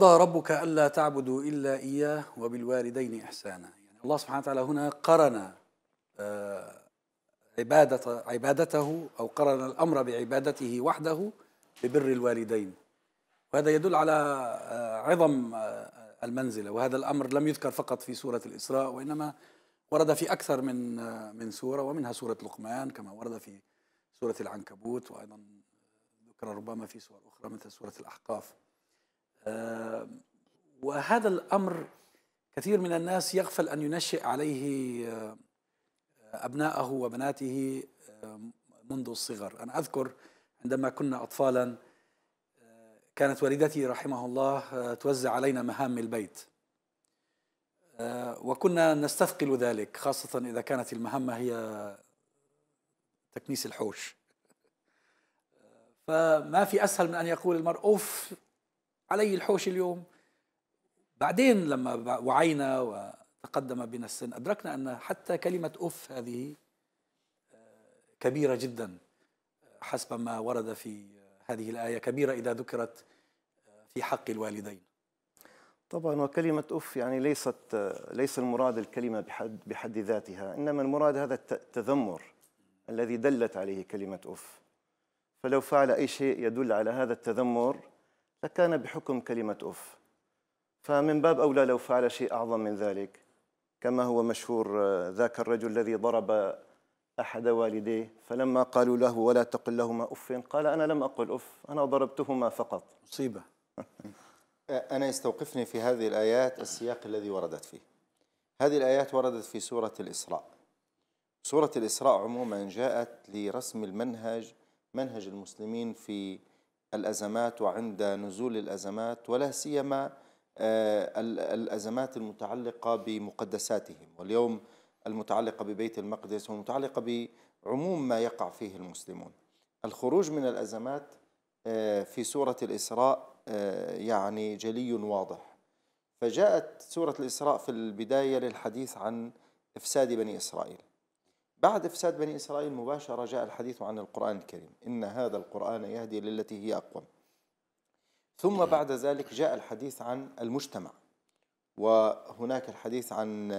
وقضى ربك ألا تعبدوا إلا إياه وبالوالدين إحسانا يعني الله سبحانه وتعالى هنا قرن آه، عبادة عبادته أو قرن الأمر بعبادته وحده ببر الوالدين وهذا يدل على آه، عظم آه، المنزلة وهذا الأمر لم يذكر فقط في سورة الإسراء وإنما ورد في أكثر من من سورة ومنها سورة لقمان كما ورد في سورة العنكبوت وأيضا ذكر ربما في سور أخرى مثل سورة الأحقاف آه، وهذا الأمر كثير من الناس يغفل أن ينشئ عليه آه، ابناءه وبناته آه، منذ الصغر أنا أذكر عندما كنا أطفالا كانت والدتي رحمه الله توزع علينا مهام البيت وكنا نستثقل ذلك خاصة إذا كانت المهمة هي تكنيس الحوش فما في أسهل من أن يقول المرء أوف علي الحوش اليوم بعدين لما وعينا وتقدم بنا السن أدركنا أن حتى كلمة أف هذه آه، كبيرة جدا آه، حسب ما ورد في هذه الآية كبيرة إذا ذكرت آه، في حق الوالدين طبعا وكلمة أف يعني ليست ليس المراد الكلمة بحد, بحد ذاتها إنما المراد هذا التذمر الذي دلت عليه كلمة أف فلو فعل أي شيء يدل على هذا التذمر لكان بحكم كلمة أف فمن باب أولى لو فعل شيء أعظم من ذلك كما هو مشهور آه، ذاك الرجل الذي ضرب أحد والديه فلما قالوا له ولا تقل لهما أف قال أنا لم أقل أف أنا ضربتهما فقط مصيبة أنا يستوقفني في هذه الآيات السياق الذي وردت فيه هذه الآيات وردت في سورة الإسراء سورة الإسراء عموما جاءت لرسم المنهج منهج المسلمين في الأزمات وعند نزول الأزمات ولا سيما آه، الأزمات المتعلقة بمقدساتهم واليوم المتعلقة ببيت المقدس والمتعلقة بعموم ما يقع فيه المسلمون الخروج من الأزمات آه، في سورة الإسراء آه، يعني جلي واضح فجاءت سورة الإسراء في البداية للحديث عن إفساد بني إسرائيل بعد فساد بني إسرائيل مباشرة جاء الحديث عن القرآن الكريم إن هذا القرآن يهدي للتي هي أقوم ثم إيه. بعد ذلك جاء الحديث عن المجتمع وهناك الحديث عن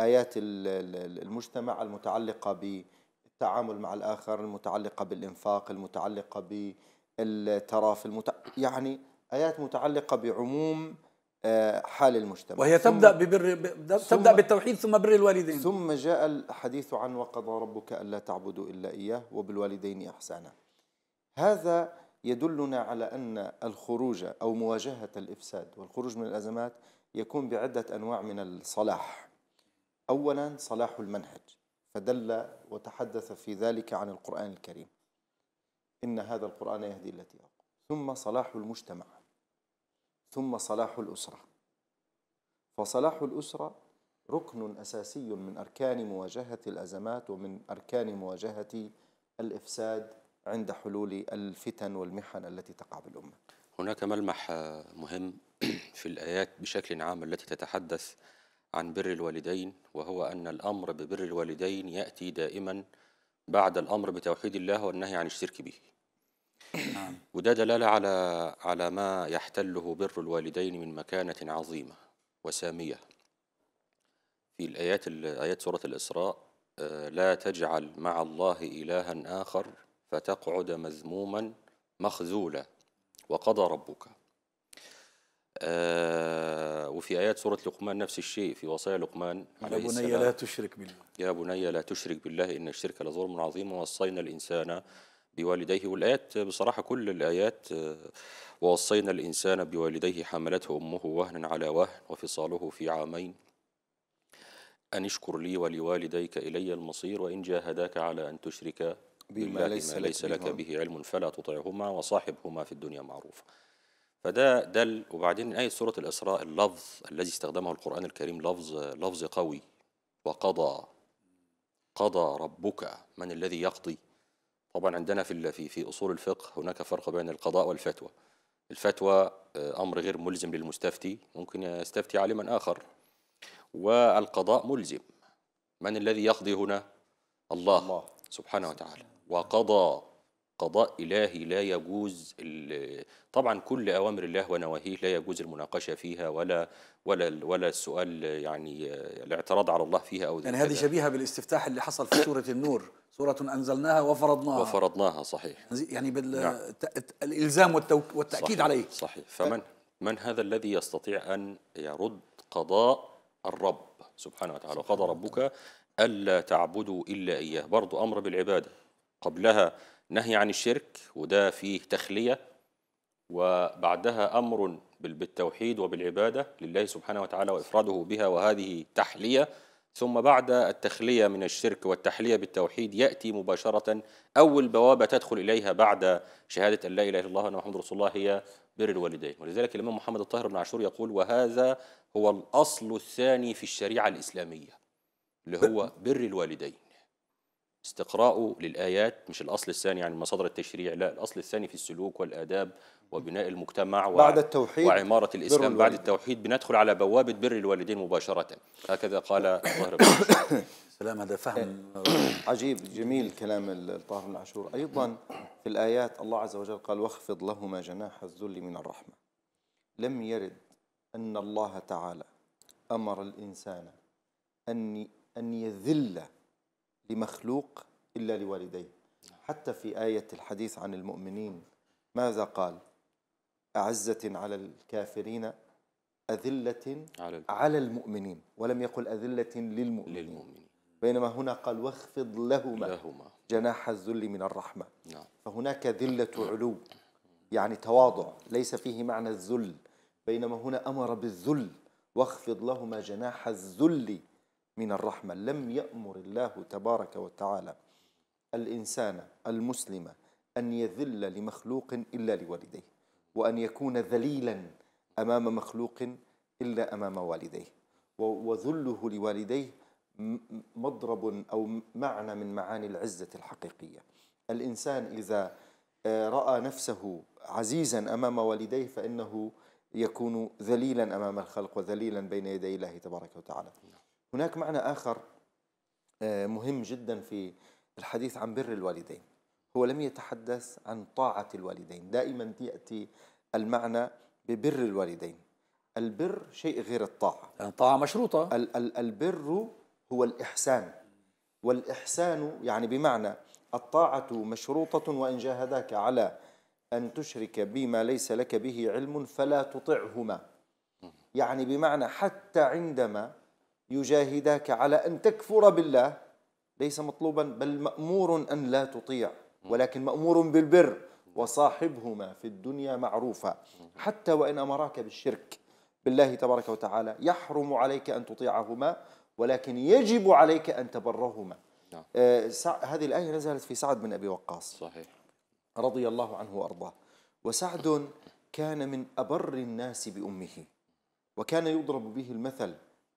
آيات المجتمع المتعلقة بالتعامل مع الآخر المتعلقة بالإنفاق المتعلقة بالتراف المتع... يعني آيات متعلقة بعموم آه، حال المجتمع وهي تبدا ببر تبدا بالتوحيد ثم بر الوالدين ثم جاء الحديث عن وقضى ربك الا تعبدوا الا اياه وبالوالدين احسانا هذا يدلنا على ان الخروج او مواجهه الافساد والخروج من الازمات يكون بعده انواع من الصلاح اولا صلاح المنهج فدل وتحدث في ذلك عن القران الكريم ان هذا القران يهدي التي ثم صلاح المجتمع ثم صلاح الأسرة فصلاح الأسرة ركن أساسي من أركان مواجهة الأزمات ومن أركان مواجهة الإفساد عند حلول الفتن والمحن التي تقع بالأمة هناك ملمح مهم في الآيات بشكل عام التي تتحدث عن بر الوالدين وهو أن الأمر ببر الوالدين يأتي دائما بعد الأمر بتوحيد الله والنهي عن الشرك به نعم. وده دلالة على على ما يحتله بر الوالدين من مكانة عظيمة وسامية في الآيات آيات سورة الإسراء آه، لا تجعل مع الله إلها آخر فتقعد مذموما مخذولا وقضى ربك آه وفي آيات سورة لقمان نفس الشيء في وصايا لقمان عليه يا بني لا تشرك بالله يا بني لا تشرك بالله إن الشرك لظلم عظيم ووصينا الإنسان بوالديه والآيات بصراحة كل الآيات آه، ووصينا الإنسان بوالديه حملته أمه وهنا على وهن وفصاله في عامين أن اشكر لي ولوالديك إلي المصير وإن جاهداك على أن تشرك بما ليس, ليس لك, لك به علم فلا تطعهما وصاحبهما في الدنيا معروفة فده دل وبعدين آية سورة الإسراء اللفظ الذي استخدمه القرآن الكريم لفظ لفظ قوي وقضى قضى ربك من الذي يقضي طبعا عندنا في في في اصول الفقه هناك فرق بين القضاء والفتوى الفتوى آه، امر غير ملزم للمستفتي ممكن يستفتي عالما اخر والقضاء ملزم من الذي يقضي هنا الله, الله. سبحانه وتعالى وقضى قضاء إلهي لا يجوز طبعا كل أوامر الله ونواهيه لا يجوز المناقشة فيها ولا ولا ولا السؤال يعني الاعتراض على الله فيها أو يعني هذه شبيهة بالاستفتاح اللي حصل في سورة النور سورة أنزلناها وفرضناها وفرضناها صحيح يعني بالإلزام نعم. والتأكيد صحيح عليه صحيح فمن من هذا الذي يستطيع أن يرد قضاء الرب سبحانه وتعالى قضى ربك ألا تعبدوا إلا إياه برضو أمر بالعبادة قبلها نهي عن الشرك وده فيه تخلية وبعدها أمر بالتوحيد وبالعبادة لله سبحانه وتعالى وإفراده بها وهذه تحلية ثم بعد التخلية من الشرك والتحلية بالتوحيد يأتي مباشرة أول بوابة تدخل إليها بعد شهادة أن لا إله إلا الله وأن محمد رسول الله هي بر الوالدين ولذلك الإمام محمد الطاهر بن عاشور يقول وهذا هو الأصل الثاني في الشريعة الإسلامية اللي هو بر الوالدين استقراءه للآيات مش الأصل الثاني يعني مصادر التشريع لا الأصل الثاني في السلوك والآداب وبناء المجتمع و... بعد التوحيد وعمارة الإسلام بعد التوحيد بندخل على بوابة بر الوالدين مباشرة هكذا قال طاهر بن عاشور سلام هذا فهم عجيب جميل كلام الطاهر بن عاشور أيضا في الآيات الله عز وجل قال واخفض لهما جناح الذل من الرحمة لم يرد أن الله تعالى أمر الإنسان أن أن يذل لمخلوق إلا لوالديه حتى في آية الحديث عن المؤمنين ماذا قال أعزة على الكافرين أذلة على, على المؤمنين ولم يقل أذلة للمؤمنين, للمؤمنين. بينما هنا قال واخفض لهما, لهما جناح الذل من الرحمة نعم. فهناك ذلة علو يعني تواضع ليس فيه معنى الذل بينما هنا أمر بالذل واخفض لهما جناح الذل من الرحمة لم يأمر الله تبارك وتعالى الإنسان المسلم أن يذل لمخلوق إلا لوالديه وأن يكون ذليلا أمام مخلوق إلا أمام والديه وذله لوالديه مضرب أو معنى من معاني العزة الحقيقية الإنسان إذا آه، رأى نفسه عزيزا أمام والديه فإنه يكون ذليلا أمام الخلق وذليلا بين يدي الله تبارك وتعالى هناك معنى آخر آه، مهم جدا في الحديث عن بر الوالدين هو لم يتحدث عن طاعة الوالدين دائما يأتي المعنى ببر الوالدين البر شيء غير الطاعة الطاعة يعني مشروطة ال ال البر هو الإحسان والإحسان يعني بمعنى الطاعة مشروطة وإن جاهداك على أن تشرك بما ليس لك به علم فلا تطعهما يعني بمعنى حتى عندما يجاهداك على أن تكفر بالله ليس مطلوبا بل مأمور أن لا تطيع ولكن مأمور بالبر وصاحبهما في الدنيا معروفا حتى وإن أمراك بالشرك بالله تبارك وتعالى يحرم عليك أن تطيعهما ولكن يجب عليك أن تبرهما نعم. آه هذه الآية نزلت في سعد بن أبي وقاص صحيح رضي الله عنه وأرضاه وسعد كان من أبر الناس بأمه وكان يضرب به المثل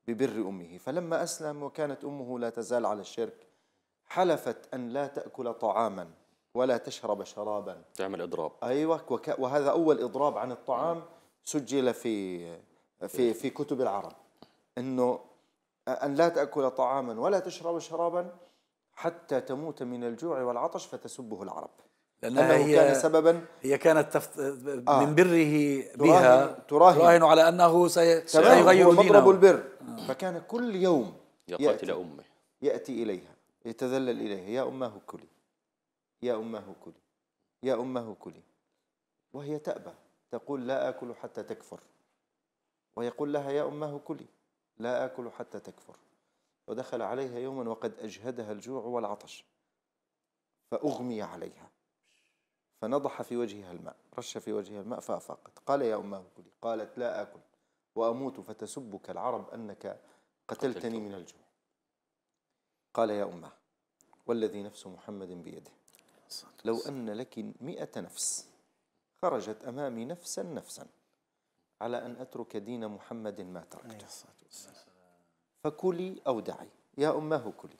ببر أمه فلما أسلم وكانت أمه لا تزال على الشرك حلفت أن لا تأكل طعاما ولا تشرب شرابا تعمل إضراب أيوة وك... وهذا أول إضراب عن الطعام نعم. سجل في في في كتب العرب أنه أن لا تأكل طعاما ولا تشرب شرابا حتى تموت من الجوع والعطش فتسبه العرب لأنها آه، هي كان سببا هي كانت تفت... آه من بره بها تراهن, تراهن على أنه سي... سيغير دينه مضرب البر آه. فكان كل يوم يقاتل أمه يأتي إليها يتذلل إليها يا أمه كلي يا أمه كلي يا أمه كلي وهي تأبى تقول لا آكل حتى تكفر ويقول لها يا أمه كلي لا آكل حتى تكفر ودخل عليها يوما وقد أجهدها الجوع والعطش فأغمي عليها فنضح في وجهها الماء رش في وجهها الماء فأفاقت قال يا أمه كلي قالت لا آكل وأموت فتسبك العرب أنك قتلتني من الجوع قال يا أمه والذي نفس محمد بيده لو أن لك مئة نفس خرجت أمامي نفسا نفسا على أن أترك دين محمد ما تركته فكلي أو دعي يا أمه كلي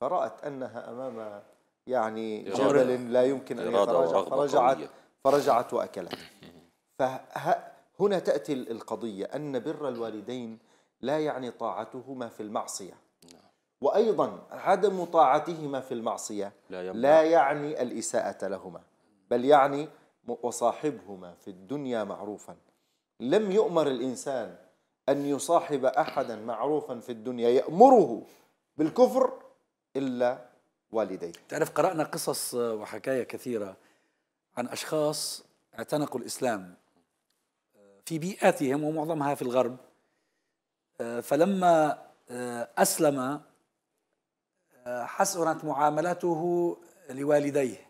فرأت أنها أمام يعني جبل لا يمكن أن يتراجع فرجعت, فرجعت وأكلت فهنا تأتي القضية أن بر الوالدين لا يعني طاعتهما في المعصية نعم. وأيضا عدم طاعتهما في المعصية لا, لا يعني الإساءة لهما بل يعني وصاحبهما في الدنيا معروفا لم يؤمر الإنسان أن يصاحب أحدا معروفا في الدنيا يأمره بالكفر إلا والديه تعرف قرأنا قصص آه، وحكاية كثيرة عن أشخاص اعتنقوا الإسلام آه، في بيئاتهم ومعظمها في الغرب آه، فلما أسلم حسنت معاملته لوالديه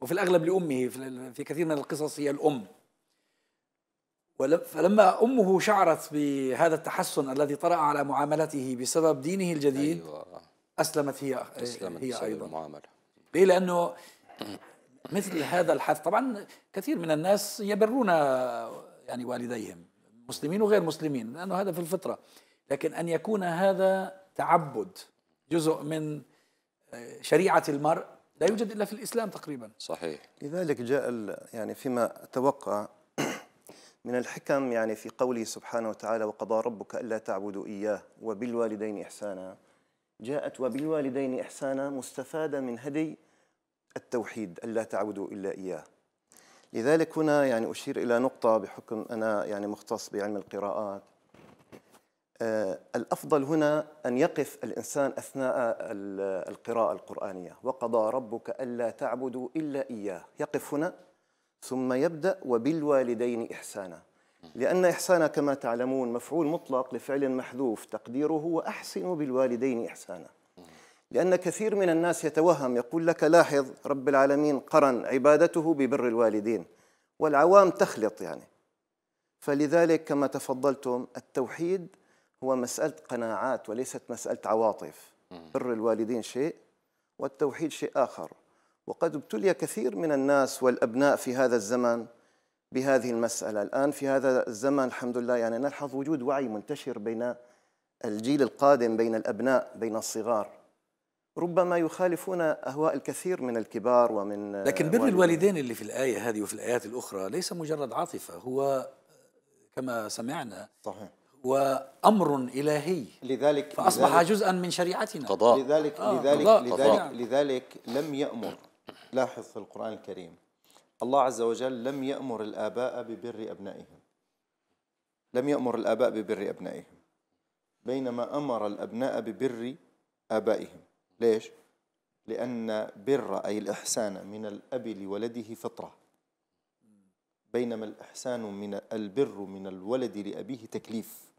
وفي الأغلب لأمه في كثير من القصص هي الأم فلما أمه شعرت بهذا التحسن الذي طرأ على معاملته بسبب دينه الجديد أيوة. اسلمت هي اسلمت هي ايضا المعامله ليه لانه مثل هذا الحث طبعا كثير من الناس يبرون يعني والديهم مسلمين وغير مسلمين لانه هذا في الفطره لكن ان يكون هذا تعبد جزء من آه، شريعه المرء لا يوجد الا في الاسلام تقريبا صحيح لذلك جاء يعني فيما اتوقع من الحكم يعني في قوله سبحانه وتعالى وقضى ربك الا تعبدوا اياه وبالوالدين احسانا جاءت وبالوالدين إحسانا مستفادة من هدي التوحيد ألا تعبدوا إلا إياه لذلك هنا يعني أشير إلى نقطة بحكم أنا يعني مختص بعلم القراءات آه، الأفضل هنا أن يقف الإنسان أثناء القراءة القرآنية وقضى ربك ألا تعبدوا إلا إياه يقف هنا ثم يبدأ وبالوالدين إحسانا لأن إحسانا كما تعلمون مفعول مطلق لفعل محذوف تقديره وأحسنوا بالوالدين إحسانا لأن كثير من الناس يتوهم يقول لك لاحظ رب العالمين قرن عبادته ببر الوالدين والعوام تخلط يعني فلذلك كما تفضلتم التوحيد هو مسألة قناعات وليست مسألة عواطف بر الوالدين شيء والتوحيد شيء آخر وقد ابتلي كثير من الناس والأبناء في هذا الزمن بهذه المسألة الآن في هذا الزمن الحمد لله يعني نلحظ وجود وعي منتشر بين الجيل القادم بين الأبناء بين الصغار ربما يخالفون أهواء الكثير من الكبار ومن لكن بر الوالدين اللي في الآية هذه وفي الآيات الأخرى ليس مجرد عاطفة هو كما سمعنا صحيح وامر الهي لذلك فاصبح لذلك جزءا من شريعتنا قضاء لذلك آه لذلك قضاء لذلك, قضاء لذلك لذلك لم يامر لاحظ في القران الكريم الله عز وجل لم يأمر الآباء ببر أبنائهم لم يأمر الآباء ببر أبنائهم بينما أمر الأبناء ببر آبائهم ليش؟ لأن بر أي الإحسان من الأب لولده فطرة بينما الإحسان من البر من الولد لأبيه تكليف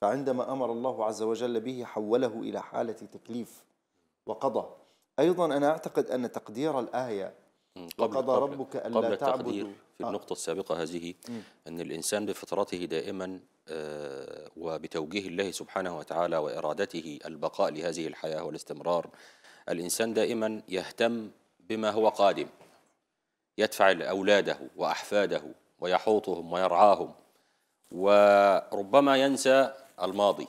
فعندما أمر الله عز وجل به حوله إلى حالة تكليف وقضى أيضا أنا أعتقد أن تقدير الآية قبل وقضى قبل ربك ألا قبل التقدير في آه. النقطة السابقة هذه أن الإنسان بفطرته دائما آه، وبتوجيه الله سبحانه وتعالى وإرادته البقاء لهذه الحياة والاستمرار الإنسان دائما يهتم بما هو قادم يدفع أولاده وأحفاده ويحوطهم ويرعاهم وربما ينسى الماضي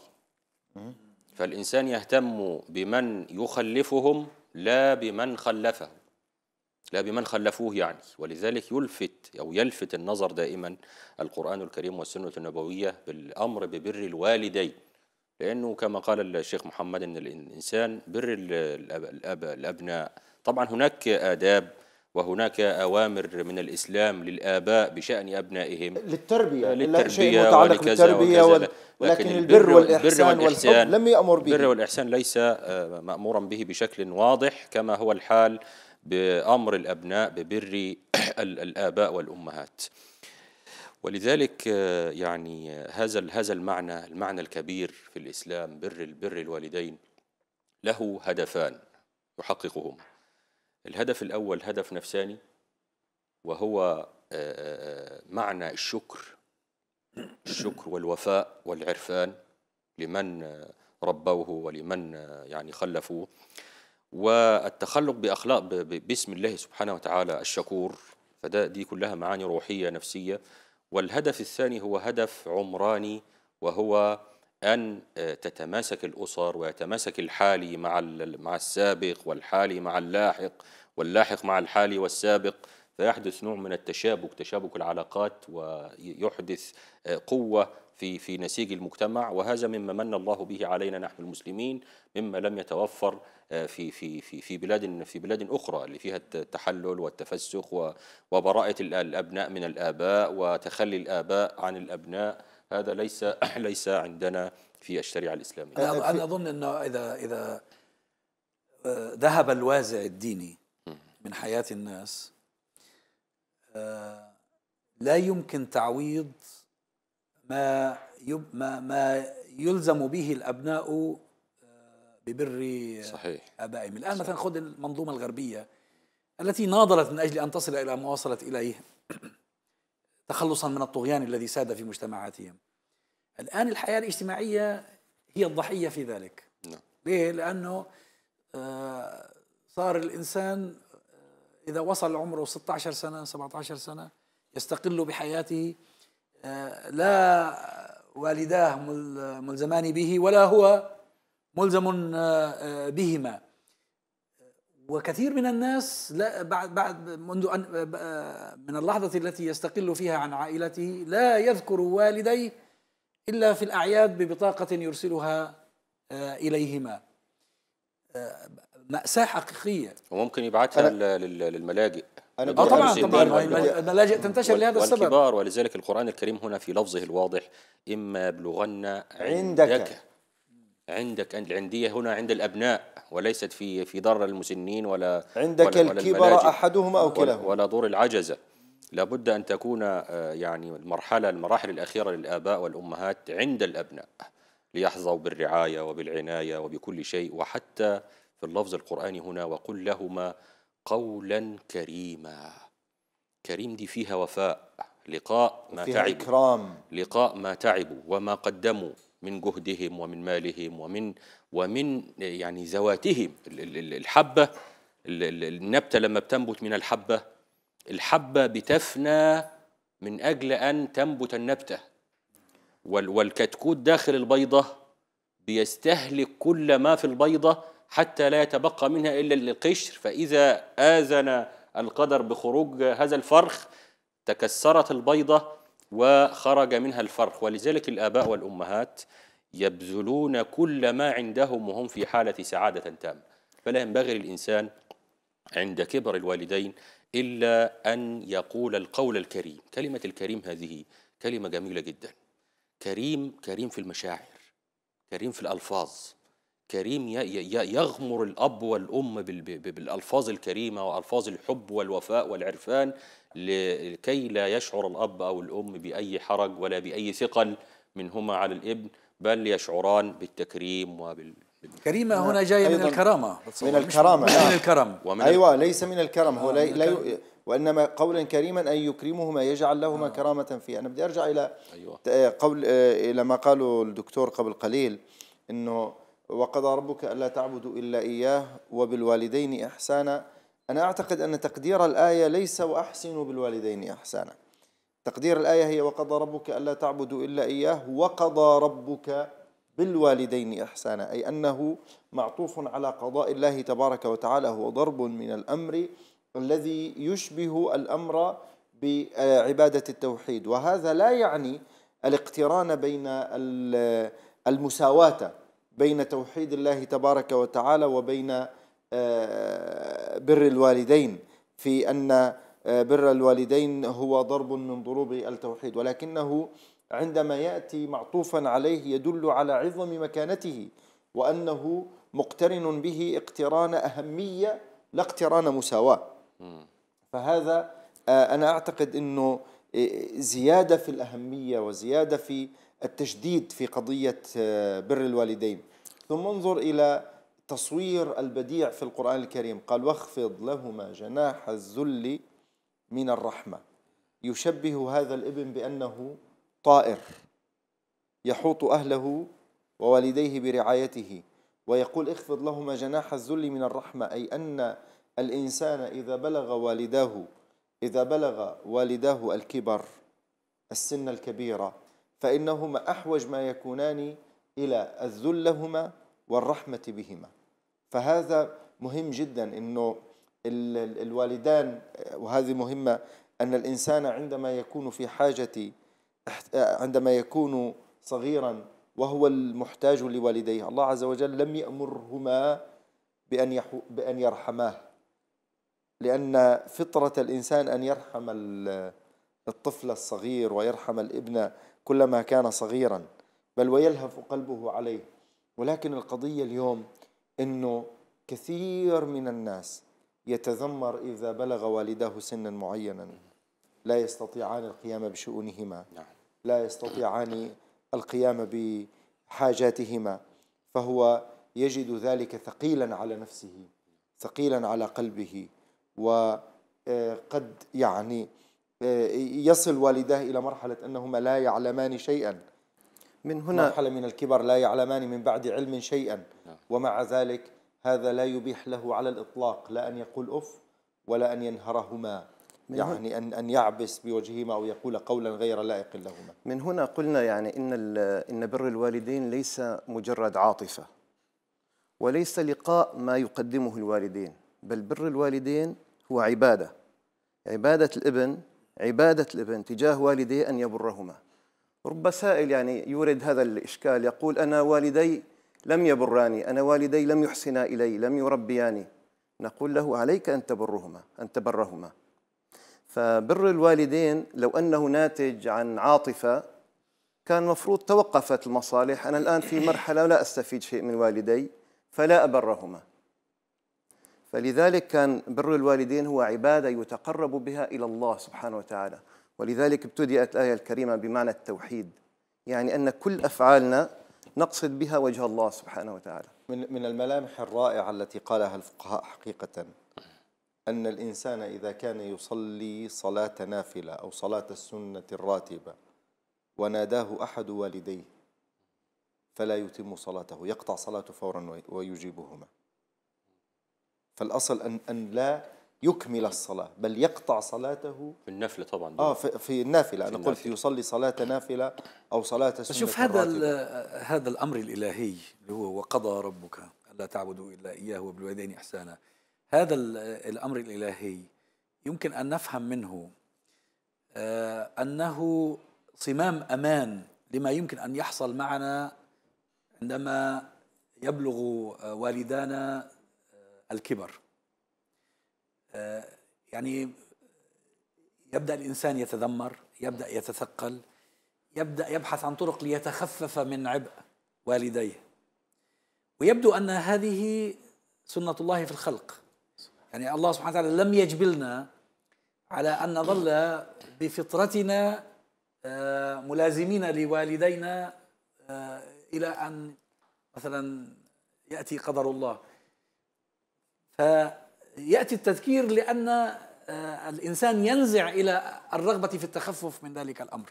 فالإنسان يهتم بمن يخلفهم لا بمن خلفه لا بمن خلفوه يعني ولذلك يلفت أو يلفت النظر دائما القرآن الكريم والسنة النبوية بالأمر ببر الوالدين لأنه كما قال الشيخ محمد أن الإنسان بر الأب الأبناء طبعا هناك آداب وهناك أوامر من الإسلام للآباء بشأن أبنائهم للتربية للتربية شيء متعلق بالتربية وال... لكن, لكن البر والإحسان, والإحسان لم يأمر به البر والإحسان ليس آه، مأمورا به بشكل واضح كما هو الحال بأمر الأبناء ببر الآباء والأمهات ولذلك آه، يعني آه، هذا هذا المعنى المعنى الكبير في الإسلام بر البر الوالدين له هدفان يحققهما الهدف الأول هدف نفساني وهو آه، معنى الشكر الشكر والوفاء والعرفان لمن ربوه ولمن يعني خلفوه والتخلق باخلاق باسم الله سبحانه وتعالى الشكور فده دي كلها معاني روحيه نفسيه والهدف الثاني هو هدف عمراني وهو ان آه، تتماسك الاسر ويتماسك الحالي مع مع السابق والحالي مع اللاحق واللاحق مع الحالي والسابق فيحدث نوع من التشابك تشابك العلاقات ويحدث آه، قوه في في نسيج المجتمع وهذا مما من الله به علينا نحن المسلمين مما لم يتوفر آه، في في في في بلاد في بلاد اخرى اللي فيها التحلل والتفسخ وبراءه الابناء من الاباء وتخلي الاباء عن الابناء هذا ليس ليس عندنا في الشريعه الاسلاميه انا اظن انه اذا اذا آه، ذهب الوازع الديني من حياه الناس آه، لا يمكن تعويض ما ما ما يلزم به الابناء آه، ببر آه، صحيح ابائهم الان صحيح. مثلا خذ المنظومه الغربيه التي ناضلت من اجل ان تصل الى ما وصلت اليه تخلصا من الطغيان الذي ساد في مجتمعاتهم الان الحياه الاجتماعيه هي الضحيه في ذلك نعم. ليه لانه آه، صار الانسان اذا وصل عمره 16 سنه 17 سنه يستقل بحياته آه، لا والداه ملزمان به ولا هو ملزم آه، آه، بهما وكثير من الناس لا بعد بعد منذ ان من اللحظه التي يستقل فيها عن عائلته لا يذكر والديه الا في الاعياد ببطاقه يرسلها اليهما ماساه حقيقيه وممكن يبعثها للملاجئ أنا آه طبعا طبعا الملاجئ تنتشر لهذا السبب والكبار ولذلك القرآن الكريم هنا في لفظه الواضح إما بلغن عندك, عندك عندك العندية هنا عند الأبناء وليست في في ضر المسنين ولا عندك ولا الكبر أحدهما أو كلاهما ولا ضر العجزة لابد أن تكون آه، يعني المرحلة المراحل الأخيرة للآباء والأمهات عند الأبناء ليحظوا بالرعاية وبالعناية وبكل شيء وحتى في اللفظ القرآني هنا وقل لهما قولا كريما كريم دي فيها وفاء لقاء ما تعب إكرام. لقاء ما تعبوا وما قدموا من جهدهم ومن مالهم ومن ومن يعني ذواتهم الحبه النبته لما بتنبت من الحبه الحبه بتفنى من اجل ان تنبت النبته والكتكوت داخل البيضه بيستهلك كل ما في البيضه حتى لا يتبقى منها إلا القشر فإذا آذن القدر بخروج هذا الفرخ تكسرت البيضة وخرج منها الفرخ ولذلك الآباء والأمهات يبذلون كل ما عندهم وهم في حالة سعادة تامة فلا ينبغي للإنسان عند كبر الوالدين إلا أن يقول القول الكريم كلمة الكريم هذه كلمة جميلة جدا كريم كريم في المشاعر كريم في الألفاظ كريم يغمر الأب والأم بالألفاظ الكريمة وألفاظ الحب والوفاء والعرفان لكي لا يشعر الأب أو الأم بأي حرج ولا بأي ثقل منهما على الابن بل يشعران بالتكريم وبال كريمة هنا جاية من الكرامة من الكرامة من الكرم ومن أيوة ليس من الكرم هو لا, لا وإنما قولا كريما أن يكرمهما يجعل لهما آه. كرامة فيه أنا بدي أرجع إلى أيوة. قول آه، إلى ما قاله الدكتور قبل قليل أنه وقضى ربك ألا تعبدوا إلا إياه وبالوالدين إحسانا أنا أعتقد أن تقدير الآية ليس وأحسنوا بالوالدين إحسانا تقدير الآية هي وقضى ربك ألا تعبدوا إلا إياه وقضى ربك بالوالدين إحسانا أي أنه معطوف على قضاء الله تبارك وتعالى هو ضرب من الأمر الذي يشبه الأمر بعبادة التوحيد وهذا لا يعني الاقتران بين المساواة بين توحيد الله تبارك وتعالى وبين آه، بر الوالدين في ان آه، بر الوالدين هو ضرب من ضروب التوحيد ولكنه عندما ياتي معطوفا عليه يدل على عظم مكانته وانه مقترن به اقتران اهميه لا اقتران مساواه فهذا آه، انا اعتقد انه زياده في الاهميه وزياده في التشديد في قضيه بر الوالدين ثم انظر إلى تصوير البديع في القرآن الكريم قال واخفض لهما جناح الذل من الرحمة يشبه هذا الابن بأنه طائر يحوط أهله ووالديه برعايته ويقول اخفض لهما جناح الذل من الرحمة أي أن الإنسان إذا بلغ والداه إذا بلغ والداه الكبر السن الكبيرة فإنهما أحوج ما يكونان إلى الذل لهما والرحمة بهما فهذا مهم جدا أنه الوالدان وهذه مهمة أن الإنسان عندما يكون في حاجة عندما يكون صغيرا وهو المحتاج لوالديه الله عز وجل لم يأمرهما بأن, بأن يرحماه لأن فطرة الإنسان أن يرحم الطفل الصغير ويرحم الابن كلما كان صغيرا بل ويلهف قلبه عليه ولكن القضية اليوم أنه كثير من الناس يتذمر إذا بلغ والداه سنا معينا لا يستطيعان القيام بشؤونهما نعم. لا يستطيعان القيام بحاجاتهما فهو يجد ذلك ثقيلا على نفسه ثقيلا على قلبه وقد يعني آه، يصل والداه إلى مرحلة أنهما لا يعلمان شيئا من هنا مرحلة من الكبر لا يعلمان من بعد علم شيئا نعم. ومع ذلك هذا لا يبيح له على الإطلاق لا أن يقول أف ولا أن ينهرهما يعني أن أن يعبس بوجههما أو يقول قولا غير لائق لهما من هنا قلنا يعني إن إن بر الوالدين ليس مجرد عاطفة وليس لقاء ما يقدمه الوالدين بل بر الوالدين هو عبادة عبادة الابن عبادة الابن تجاه والديه أن يبرهما رب سائل يعني يورد هذا الإشكال يقول أنا والدي لم يبراني أنا والدي لم يحسنا إلي لم يربياني نقول له عليك أن تبرهما أن تبرهما فبر الوالدين لو أنه ناتج عن عاطفة كان مفروض توقفت المصالح أنا الآن في مرحلة لا أستفيد شيء من والدي فلا أبرهما فلذلك كان بر الوالدين هو عبادة يتقرب بها إلى الله سبحانه وتعالى ولذلك ابتدأت الآية الكريمة بمعنى التوحيد يعني أن كل أفعالنا نقصد بها وجه الله سبحانه وتعالى من من الملامح الرائعة التي قالها الفقهاء حقيقة أن الإنسان إذا كان يصلي صلاة نافلة أو صلاة السنة الراتبة وناداه أحد والديه فلا يتم صلاته يقطع صلاته فورا ويجيبهما فالأصل أن أن لا يكمل الصلاة بل يقطع صلاته في النافلة طبعا آه في, في النافلة أنا قلت يصلي صلاة نافلة أو صلاة سنة شوف هذا هذا الأمر الإلهي اللي هو وقضى ربك ألا تعبدوا إلا إياه وبالوالدين إحسانا هذا الأمر الإلهي يمكن أن نفهم منه آه، أنه صمام أمان لما يمكن أن يحصل معنا عندما يبلغ آه، والدانا آه، الكبر آه، يعني يبدا الانسان يتذمر يبدا يتثقل يبدا يبحث عن طرق ليتخفف من عبء والديه ويبدو ان هذه سنه الله في الخلق يعني الله سبحانه وتعالى لم يجبلنا على ان نظل بفطرتنا آه، ملازمين لوالدينا آه، الى ان مثلا ياتي قدر الله ياتي التذكير لان آه، الانسان ينزع الى الرغبه في التخفف من ذلك الامر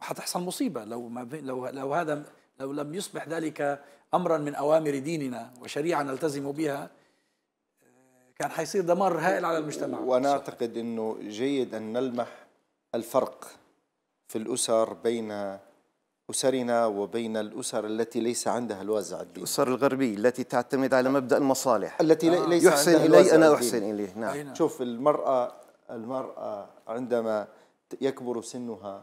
حتحصل مصيبه لو ما لو لو هذا لو لم يصبح ذلك امرا من اوامر ديننا وشريعه نلتزم بها آه، كان حيصير دمار هائل على المجتمع وانا اعتقد انه جيد ان نلمح الفرق في الاسر بين أسرنا وبين الأسر التي ليس عندها الوازع الديني الأسر الغربية التي تعتمد على مبدأ المصالح التي آه. ليس يحسن عندها إلي أنا أحسن إليه نعم. نعم شوف المرأة المرأة عندما يكبر سنها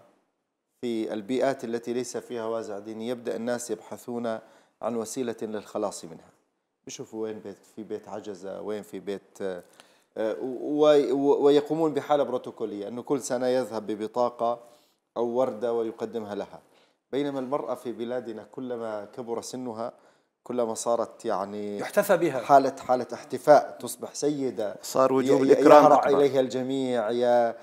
في البيئات التي ليس فيها وازع ديني يبدأ الناس يبحثون عن وسيلة للخلاص منها بيشوفوا وين بيت في بيت عجزة وين في بيت آه، ويقومون بحالة بروتوكولية أنه كل سنة يذهب ببطاقة أو وردة ويقدمها لها بينما المرأة في بلادنا كلما كبر سنها كلما صارت يعني يحتفى بها حالة حالة احتفاء تصبح سيدة صار وجوب الإكرام يهرع إليها الجميع يا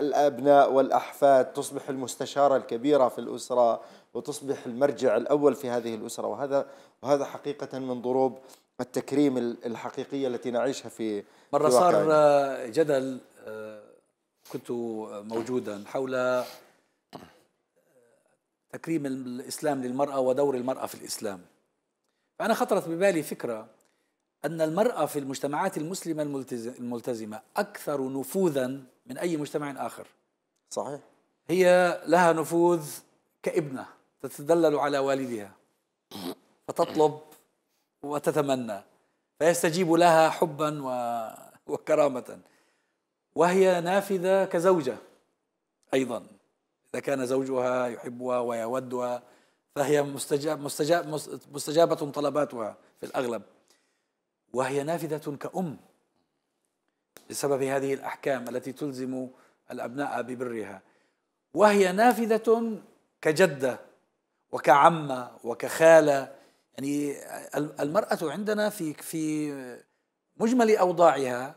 الأبناء والأحفاد تصبح المستشارة الكبيرة في الأسرة وتصبح المرجع الأول في هذه الأسرة وهذا وهذا حقيقة من ضروب التكريم الحقيقية التي نعيشها في مرة في صار جدل آه، كنت موجودا حول تكريم الإسلام للمرأة ودور المرأة في الإسلام فأنا خطرت ببالي فكرة أن المرأة في المجتمعات المسلمة الملتزمة أكثر نفوذا من أي مجتمع آخر صحيح هي لها نفوذ كابنة تتدلل على والدها فتطلب وتتمنى فيستجيب لها حبا وكرامة وهي نافذة كزوجة أيضا إذا كان زوجها يحبها ويودها فهي مستجاب مستجاب مستجابة طلباتها في الأغلب وهي نافذة كأم بسبب هذه الأحكام التي تلزم الأبناء ببرها وهي نافذة كجدة وكعمة وكخالة يعني المرأة عندنا في في مجمل أوضاعها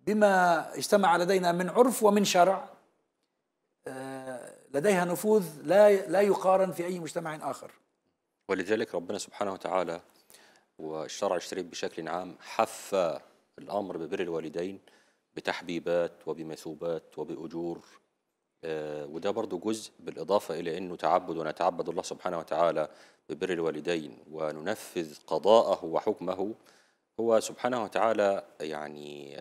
بما اجتمع لدينا من عرف ومن شرع آه، لديها نفوذ لا لا يقارن في أي مجتمع آخر ولذلك ربنا سبحانه وتعالى والشرع الشريف بشكل عام حفى الأمر ببر الوالدين بتحبيبات وبمثوبات وبأجور آه، وده برضو جزء بالإضافة إلى أنه تعبد ونتعبد الله سبحانه وتعالى ببر الوالدين وننفذ قضاءه وحكمه هو سبحانه وتعالى يعني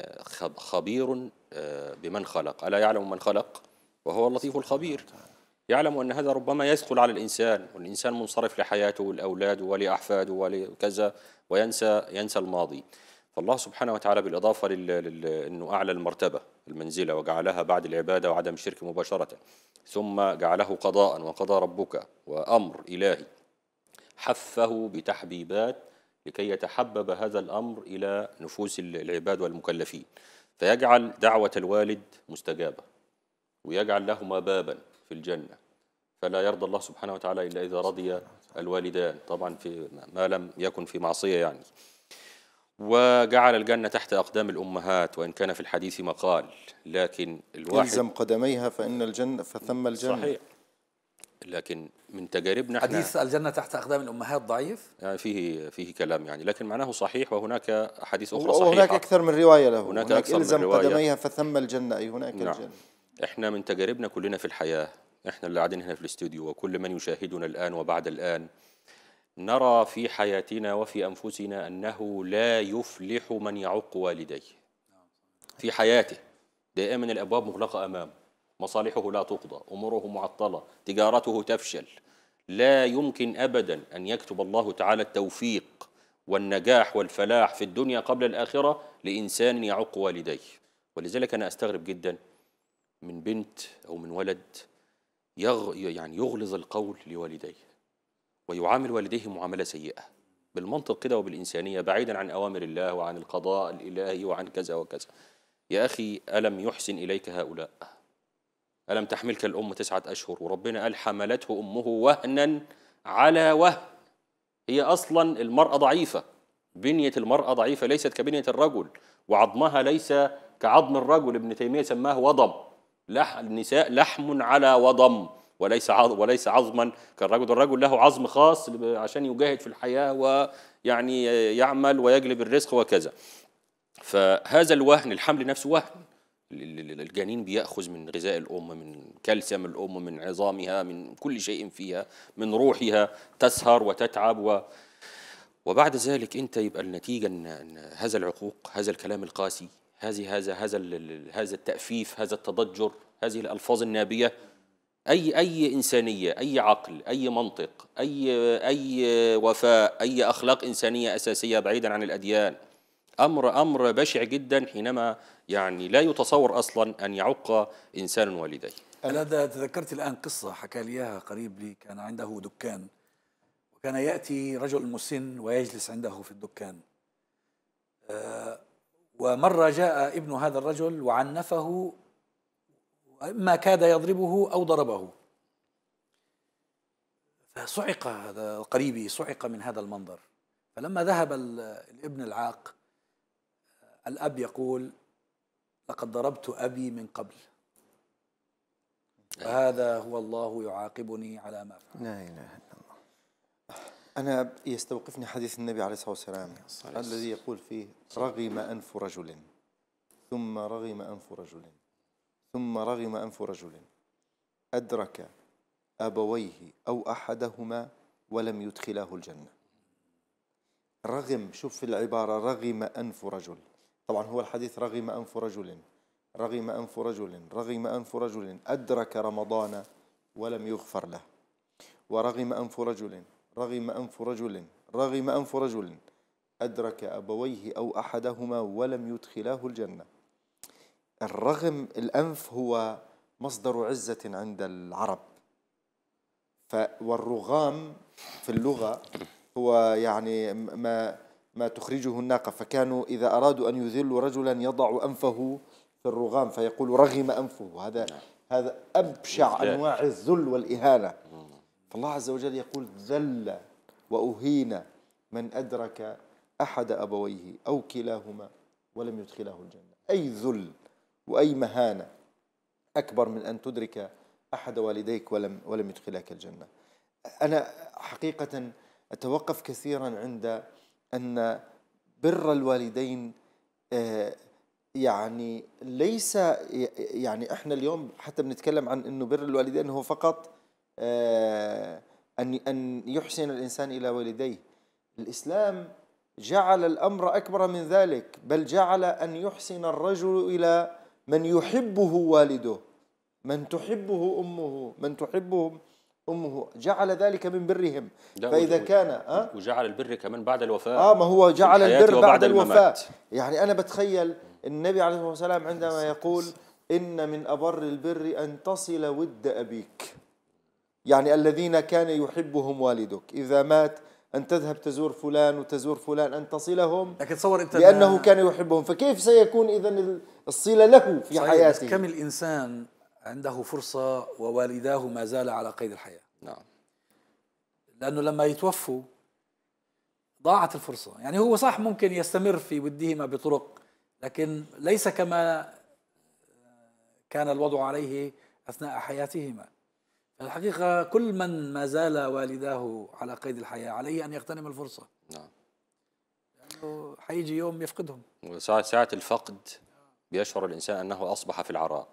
خبير آه، بمن خلق ألا يعلم من خلق وهو اللطيف الخبير يعلم أن هذا ربما يثقل على الإنسان والإنسان منصرف لحياته والأولاد ولأحفاده ولكذا وينسى ينسى الماضي فالله سبحانه وتعالى بالإضافة أنه أعلى المرتبة المنزلة وجعلها بعد العبادة وعدم الشرك مباشرة ثم جعله قضاء وقضى ربك وأمر إلهي حفه بتحبيبات لكي يتحبب هذا الأمر إلى نفوس العباد والمكلفين فيجعل دعوة الوالد مستجابة ويجعل لهما بابا في الجنة فلا يرضى الله سبحانه وتعالى إلا إذا رضي الوالدان طبعا في ما لم يكن في معصية يعني وجعل الجنة تحت أقدام الأمهات وإن كان في الحديث مقال لكن الواحد يلزم قدميها فإن الجنة فثم الجنة صحيح لكن من تجاربنا حديث الجنة تحت أقدام الأمهات ضعيف يعني فيه فيه كلام يعني لكن معناه صحيح وهناك أحاديث أخرى صحيحة وهناك أكثر من رواية له هناك, هناك أكثر من رواية يلزم قدميها فثم الجنة أي هناك نعم. الجنة احنا من تجاربنا كلنا في الحياة احنا اللي قاعدين هنا في الاستوديو وكل من يشاهدنا الآن وبعد الآن نرى في حياتنا وفي أنفسنا أنه لا يفلح من يعق والديه في حياته دائما الأبواب مغلقة أمام مصالحه لا تقضى أموره معطلة تجارته تفشل لا يمكن أبدا أن يكتب الله تعالى التوفيق والنجاح والفلاح في الدنيا قبل الآخرة لإنسان يعق والديه ولذلك أنا أستغرب جداً من بنت أو من ولد يغ يعني يغلظ القول لوالديه ويعامل والديه معاملة سيئة بالمنطق كده وبالإنسانية بعيدا عن أوامر الله وعن القضاء الإلهي وعن كذا وكذا يا أخي ألم يحسن إليك هؤلاء ألم تحملك الأم تسعة أشهر وربنا قال حملته أمه وهنا على وهن هي أصلا المرأة ضعيفة بنية المرأة ضعيفة ليست كبنية الرجل وعظمها ليس كعظم الرجل ابن تيمية سماه وضم لح النساء لحم على وضم وليس عظم وليس عظما كالرجل الرجل له عظم خاص عشان يجاهد في الحياه ويعني يعمل ويجلب الرزق وكذا فهذا الوهن الحمل نفسه وهن الجنين بيأخذ من غذاء الأم من كالسيوم الأم من عظامها من كل شيء فيها من روحها تسهر وتتعب و وبعد ذلك أنت يبقى النتيجة أن هذا العقوق هذا الكلام القاسي هذه هذا هذا هذا التأفيف هذا التضجر هذه الألفاظ النابية أي أي إنسانية أي عقل أي منطق أي أي وفاء أي أخلاق إنسانية أساسية بعيدا عن الأديان أمر أمر بشع جدا حينما يعني لا يتصور أصلا أن يعق إنسان والديه أنا تذكرت الآن قصة حكى لي إياها قريب لي كان عنده دكان وكان يأتي رجل مسن ويجلس عنده في الدكان أه ومرة جاء ابن هذا الرجل وعنفه إما كاد يضربه أو ضربه فصعق هذا قريبي صعق من هذا المنظر فلما ذهب الابن العاق الأب يقول لقد ضربت أبي من قبل هذا هو الله يعاقبني على ما فعل لا إله إلا الله أنا يستوقفني حديث النبي عليه الصلاة والسلام الذي يقول فيه رغم أنف رجل ثم رغم أنف رجل ثم رغم أنف رجل أدرك أبويه أو أحدهما ولم يدخلاه الجنة رغم شوف العبارة رغم أنف رجل طبعا هو الحديث رغم أنف رجل رغم أنف رجل رغم أنف رجل أدرك رمضان ولم يغفر له ورغم أنف رجل رغم أنف رجل رغم أنف رجل أدرك أبويه أو أحدهما ولم يدخلاه الجنة الرغم الأنف هو مصدر عزة عند العرب والرغام في اللغة هو يعني ما ما تخرجه الناقة فكانوا إذا أرادوا أن يذلوا رجلا يضع أنفه في الرغام فيقول رغم أنفه هذا نعم. هذا أبشع أنواع الذل والإهانة فالله عز وجل يقول ذل وأهين من أدرك أحد أبويه أو كلاهما ولم يدخله الجنة أي ذل وأي مهانة أكبر من أن تدرك أحد والديك ولم ولم يدخلك الجنة أنا حقيقة أتوقف كثيرا عند أن بر الوالدين آه، يعني ليس يعني احنا اليوم حتى بنتكلم عن انه بر الوالدين هو فقط آه، أن أن يحسن الإنسان إلى والديه الإسلام جعل الأمر أكبر من ذلك بل جعل أن يحسن الرجل إلى من يحبه والده من تحبه أمه من تحبه امه جعل ذلك من برهم فاذا كان آه؟ وجعل البر كمان بعد الوفاه اه ما هو جعل البر بعد الوفاه يعني انا بتخيل النبي عليه الصلاه والسلام عندما يقول ان من ابر البر ان تصل ود ابيك يعني الذين كان يحبهم والدك إذا مات أن تذهب تزور فلان وتزور فلان أن تصلهم لكن تصور أنت لأنه كان يحبهم فكيف سيكون إذا الصلة له في صحيح حياته بس كم الإنسان عنده فرصة ووالداه ما زال على قيد الحياة نعم لأنه لما يتوفوا ضاعت الفرصة يعني هو صح ممكن يستمر في ودهما بطرق لكن ليس كما كان الوضع عليه أثناء حياتهما الحقيقة كل من ما زال والداه على قيد الحياة عليه أن يغتنم الفرصة نعم لأنه حيجي يوم يفقدهم وساعة الفقد بيشعر الإنسان أنه أصبح في العراء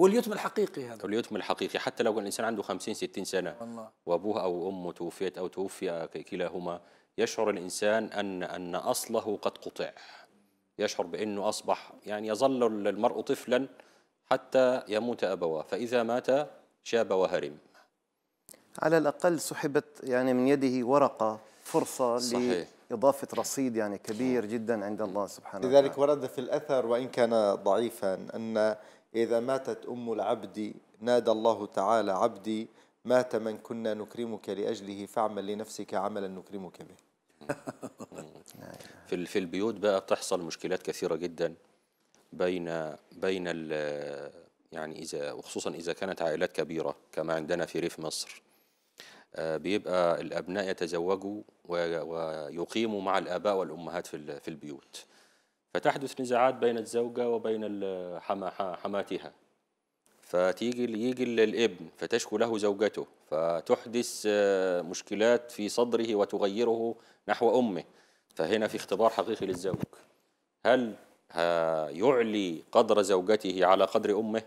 هو اليتم الحقيقي هذا اليتم الحقيقي حتى لو الإنسان عنده 50 60 سنة والله. وأبوه أو أمه توفيت أو توفي كلاهما يشعر الإنسان أن أن أصله قد قطع يشعر بأنه أصبح يعني يظل المرء طفلا حتى يموت أبواه فإذا مات شاب وهرم على الأقل سحبت يعني من يده ورقة فرصة صحيح. إضافة رصيد يعني كبير جدا عند الله سبحانه وتعالى لذلك ورد في الأثر وإن كان ضعيفا أن إذا ماتت أم العبد نادى الله تعالى عبدي مات من كنا نكرمك لأجله فاعمل لنفسك عملا نكرمك به نعم. في في البيوت بقى تحصل مشكلات كثيرة جدا بين بين يعني إذا وخصوصا إذا كانت عائلات كبيرة كما عندنا في ريف مصر آه، بيبقى الأبناء يتزوجوا ويقيموا مع الآباء والأمهات في في البيوت فتحدث نزاعات بين الزوجة وبين حماتها فتيجي يجي الابن فتشكو له زوجته فتحدث آه، مشكلات في صدره وتغيره نحو أمه فهنا في اختبار حقيقي للزوج هل آه، يعلي قدر زوجته على قدر أمه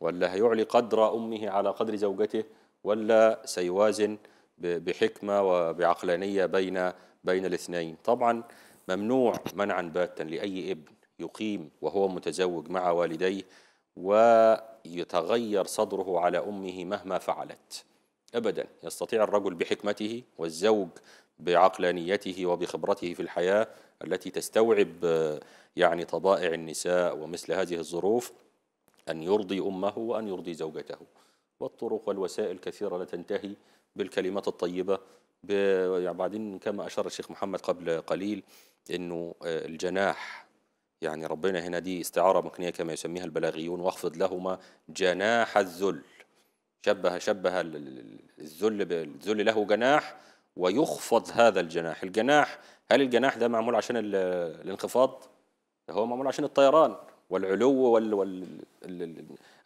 ولا هيعلي قدر أمه على قدر زوجته ولا سيوازن بحكمة وبعقلانية بين بين الاثنين طبعا ممنوع منعا باتا لأي ابن يقيم وهو متزوج مع والديه ويتغير صدره على أمه مهما فعلت أبدا يستطيع الرجل بحكمته والزوج بعقلانيته وبخبرته في الحياة التي تستوعب يعني طبائع النساء ومثل هذه الظروف أن يرضي أمه وأن يرضي زوجته والطرق والوسائل كثيرة لا تنتهي بالكلمات الطيبة يعني بعدين كما أشار الشيخ محمد قبل قليل أنه آه، الجناح يعني ربنا هنا دي استعارة مكنية كما يسميها البلاغيون واخفض لهما جناح الذل شبه شبه الذل الذل له جناح ويخفض هذا الجناح الجناح هل الجناح ده معمول عشان الانخفاض هو معمول عشان الطيران والعلو وال, وال...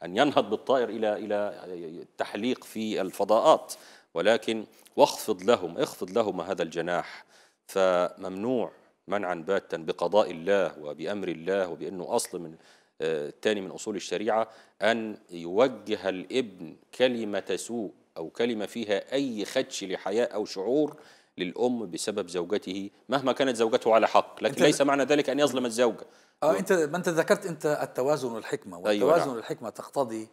أن ينهض بالطائر إلى إلى التحليق في الفضاءات ولكن واخفض لهم اخفض لهم هذا الجناح فممنوع منعا باتا بقضاء الله وبأمر الله وبأنه أصل من آه، الثاني من أصول الشريعة أن يوجه الابن كلمة سوء أو كلمة فيها أي خدش لحياء أو شعور للأم بسبب زوجته مهما كانت زوجته على حق لكن ليس معنى ذلك أن يظلم الزوجة اه انت ما انت ذكرت انت التوازن والحكمه أيوة، والتوازن أيوة تقتضي